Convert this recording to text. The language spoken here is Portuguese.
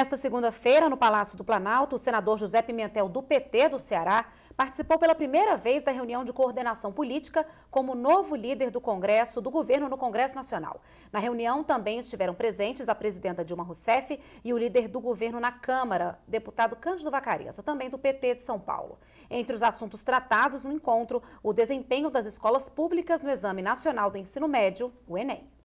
Esta segunda-feira, no Palácio do Planalto, o senador José Pimentel, do PT do Ceará, participou pela primeira vez da reunião de coordenação política como novo líder do Congresso, do governo no Congresso Nacional. Na reunião também estiveram presentes a presidenta Dilma Rousseff e o líder do governo na Câmara, deputado Cândido Vacareza, também do PT de São Paulo. Entre os assuntos tratados no encontro, o desempenho das escolas públicas no Exame Nacional do Ensino Médio, o Enem.